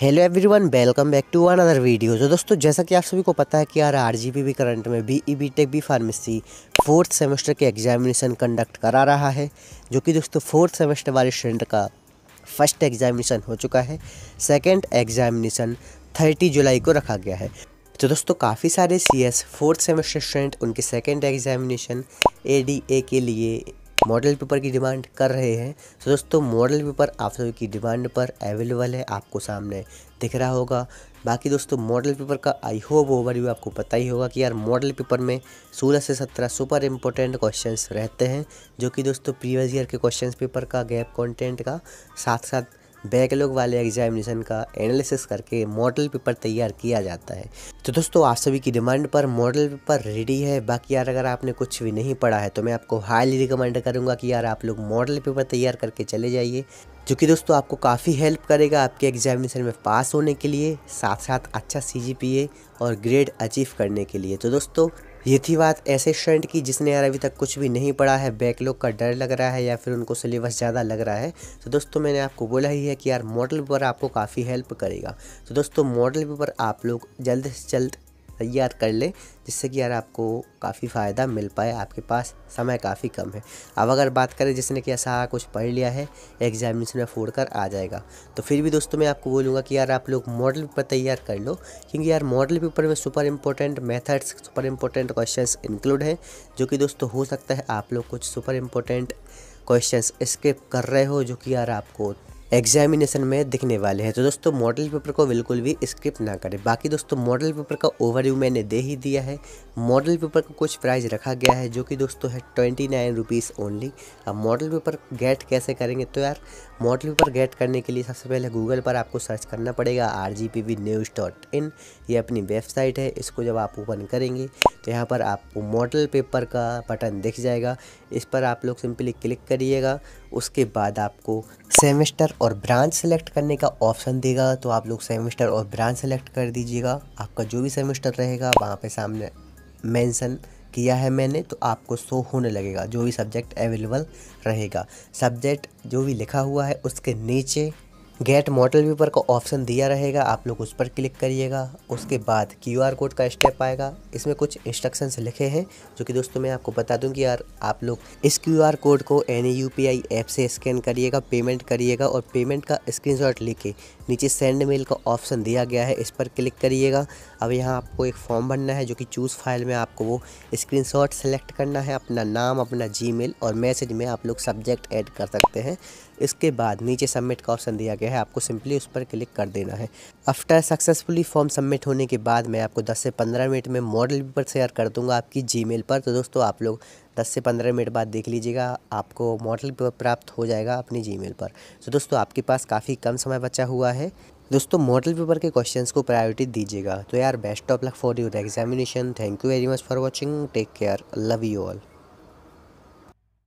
hello everyone welcome back to one other video तो दोस्तों जैसा कि आप सभी को पता है कि यार आर जी भी करंट में B E B tech B pharmacy fourth semester के एग्जामिनेशन कंडक्ट करा रहा है जो कि दोस्तों फोर्थ सेमेस्टर वाले स्टूडेंट का फर्स्ट एग्जामिनेशन हो चुका है सेकेंड एग्जामिनेशन थर्टी जुलाई को रखा गया है तो दोस्तों काफ़ी सारे C S fourth semester student उनके second examination A D A के लिए मॉडल पेपर की डिमांड कर रहे हैं तो दोस्तों मॉडल पेपर आप सभी की डिमांड पर अवेलेबल है आपको सामने दिख रहा होगा बाकी दोस्तों मॉडल पेपर का आई होप ओवर यू आपको पता ही होगा कि यार मॉडल पेपर में 16 से 17 सुपर इम्पोर्टेंट क्वेश्चंस रहते हैं जो कि दोस्तों प्रीवियस ईयर के क्वेश्चंस पेपर का गैप कंटेंट का साथ साथ बैकलॉग वाले एग्जामिनेशन का एनालिसिस करके मॉडल पेपर तैयार किया जाता है तो दोस्तों आप सभी की डिमांड पर मॉडल पेपर रेडी है बाकी यार अगर आपने कुछ भी नहीं पढ़ा है तो मैं आपको हाईली रिकमेंड करूँगा कि यार आप लोग मॉडल पेपर तैयार करके चले जाइए जो कि दोस्तों आपको काफ़ी हेल्प करेगा आपके एग्जामिनेशन में पास होने के लिए साथ साथ अच्छा सी और ग्रेड अचीव करने के लिए तो दोस्तों ये थी बात ऐसे स्टूडेंट की जिसने यार अभी तक कुछ भी नहीं पढ़ा है बैकलॉग का डर लग रहा है या फिर उनको सिलेबस ज़्यादा लग रहा है तो दोस्तों मैंने आपको बोला ही है कि यार मॉडल पेपर आपको काफ़ी हेल्प करेगा तो दोस्तों मॉडल पेपर आप लोग जल्द से जल्द तैयार कर ले जिससे कि यार आपको काफ़ी फ़ायदा मिल पाए आपके पास समय काफ़ी कम है अब अगर बात करें जिसने कि ऐसा कुछ पढ़ लिया है एग्जामिनेशन में फोड़ कर आ जाएगा तो फिर भी दोस्तों मैं आपको बोलूँगा कि यार आप लोग मॉडल पेपर तैयार कर लो क्योंकि यार मॉडल पेपर में super important methods super important question include हैं जो कि दोस्तों हो सकता है आप लोग कुछ सुपर इंपॉर्टेंट क्वेश्चंस स्किप कर रहे हो जो कि यार आपको एग्जामिनेशन में दिखने वाले हैं तो दोस्तों मॉडल पेपर को बिल्कुल भी स्किप ना करें बाकी दोस्तों मॉडल पेपर का ओवरव्यू मैंने दे ही दिया है मॉडल पेपर का कुछ प्राइस रखा गया है जो कि दोस्तों है ट्वेंटी नाइन रुपीज़ ओनली अब मॉडल पेपर गेट कैसे करेंगे तो यार मॉडल पेपर गेट करने के लिए सबसे पहले गूगल पर आपको सर्च करना पड़ेगा R G P V news dot in ये अपनी वेबसाइट है इसको जब आप ओपन करेंगे तो यहाँ पर आपको मॉडल पेपर का बटन दिख जाएगा इस पर आप लोग सिंपली क्लिक करिएगा उसके बाद आपको सेमेस्टर और ब्रांच सेलेक्ट करने का ऑप्शन देगा तो आप लोग सेमेस्टर और ब्रांच सेलेक्ट कर दीजिएगा आपका जो भी सेमेस्टर रहेगा वहाँ पे सामने मेंशन किया है मैंने तो आपको शो होने लगेगा जो भी सब्जेक्ट अवेलेबल रहेगा सब्जेक्ट जो भी लिखा हुआ है उसके नीचे गेट मॉडल व्यूपर का ऑप्शन दिया रहेगा आप लोग उस पर क्लिक करिएगा उसके बाद आर कोड का स्टेप आएगा इसमें कुछ इंस्ट्रक्शंस लिखे हैं जो कि दोस्तों मैं आपको बता दूं कि यार आप लोग इस आर कोड को एन आई ऐप से स्कैन करिएगा पेमेंट करिएगा और पेमेंट का स्क्रीनशॉट लिखे नीचे सेंड मेल का ऑप्शन दिया गया है इस पर क्लिक करिएगा अब यहाँ आपको एक फॉर्म भरना है जो कि चूज़ फाइल में आपको वो स्क्रीन सेलेक्ट करना है अपना नाम अपना जी और मैसेज में आप लोग सब्जेक्ट ऐड कर सकते हैं इसके बाद नीचे सबमिट का ऑप्शन दिया गया है आपको सिंपली उस पर क्लिक कर देना है आफ्टर सक्सेसफुली फॉर्म सबमिट होने के बाद मैं आपको 10 से 15 मिनट में मॉडल पर शेयर कर दूंगा आपकी जीमेल पर तो दोस्तों आप लोग 10 से 15 मिनट बाद देख लीजिएगा आपको मॉडल पेपर प्राप्त हो जाएगा अपनी जी पर तो दोस्तों आपके पास काफ़ी कम समय बचा हुआ है दोस्तों मॉडल पेपर के क्वेश्चंस को प्रायोरिटी दीजिएगा तो यार best of luck for your examination thank you very much for watching take care love you all